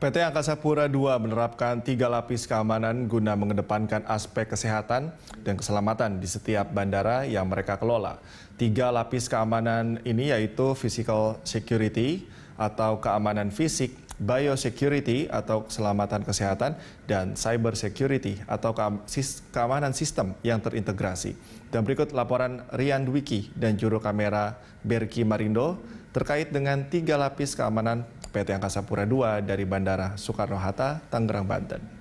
PT Angkasa Pura II menerapkan tiga lapis keamanan guna mengedepankan aspek kesehatan dan keselamatan di setiap bandara yang mereka kelola. Tiga lapis keamanan ini yaitu physical security atau keamanan fisik, biosecurity atau keselamatan kesehatan, dan cyber security atau keamanan sistem yang terintegrasi. Dan berikut laporan Rian Dwiki dan juru kamera Berki Marindo terkait dengan tiga lapis keamanan PT Angkasa Pura II dari Bandara Soekarno-Hatta, Tangerang, Banten.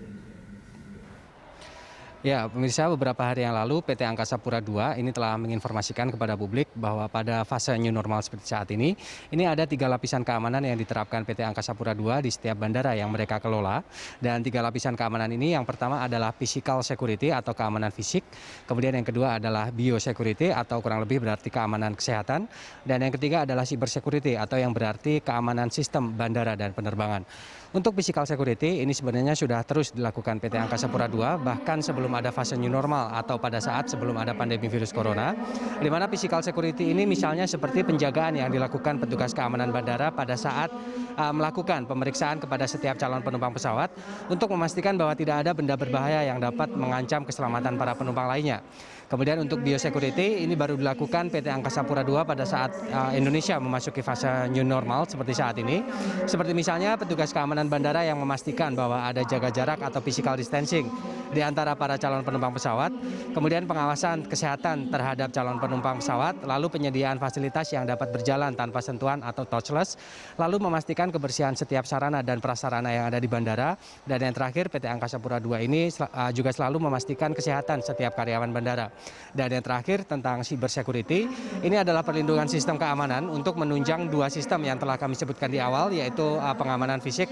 Ya, pemirsa beberapa hari yang lalu PT Angkasa Pura II ini telah menginformasikan kepada publik bahwa pada fase new normal seperti saat ini, ini ada tiga lapisan keamanan yang diterapkan PT Angkasa Pura II di setiap bandara yang mereka kelola. Dan tiga lapisan keamanan ini yang pertama adalah physical security atau keamanan fisik, kemudian yang kedua adalah biosecurity atau kurang lebih berarti keamanan kesehatan, dan yang ketiga adalah cyber security atau yang berarti keamanan sistem bandara dan penerbangan. Untuk physical security ini sebenarnya sudah terus dilakukan PT Angkasa Pura II bahkan sebelum sebelum ada fase new normal atau pada saat sebelum ada pandemi virus corona, di mana physical security ini misalnya seperti penjagaan yang dilakukan petugas keamanan bandara pada saat uh, melakukan pemeriksaan kepada setiap calon penumpang pesawat untuk memastikan bahwa tidak ada benda berbahaya yang dapat mengancam keselamatan para penumpang lainnya. Kemudian untuk biosecurity ini baru dilakukan PT Angkasa Pura II pada saat uh, Indonesia memasuki fase new normal seperti saat ini. Seperti misalnya petugas keamanan bandara yang memastikan bahwa ada jaga jarak atau physical distancing di antara para calon penumpang pesawat, kemudian pengawasan kesehatan terhadap calon penumpang pesawat, lalu penyediaan fasilitas yang dapat berjalan tanpa sentuhan atau touchless, lalu memastikan kebersihan setiap sarana dan prasarana yang ada di bandara, dan yang terakhir PT Angkasa Pura II ini eh, juga selalu memastikan kesehatan setiap karyawan bandara. Dan yang terakhir tentang cyber security, ini adalah perlindungan sistem keamanan untuk menunjang dua sistem yang telah kami sebutkan di awal, yaitu eh, pengamanan fisik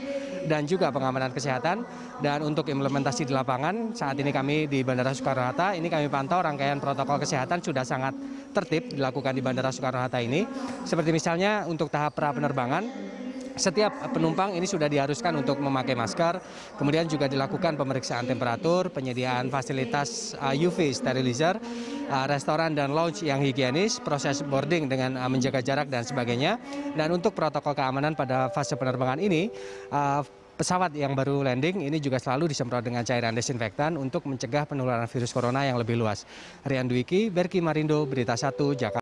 dan juga pengamanan kesehatan. Dan untuk implementasi di lapangan, saat ini kami di Bandara Soekarno-Hatta, ini kami pantau rangkaian protokol kesehatan sudah sangat tertib dilakukan di Bandara Soekarno-Hatta ini. Seperti misalnya untuk tahap pra penerbangan, setiap penumpang ini sudah diharuskan untuk memakai masker, kemudian juga dilakukan pemeriksaan temperatur, penyediaan fasilitas UV uh, sterilizer, uh, restoran dan lounge yang higienis, proses boarding dengan uh, menjaga jarak dan sebagainya. Dan untuk protokol keamanan pada fase penerbangan ini, pesawat yang baru landing ini juga selalu disemprot dengan cairan desinfektan untuk mencegah penularan virus corona yang lebih luas. Rian Dwiki, Berki Marindo, Berita 1, Jakarta.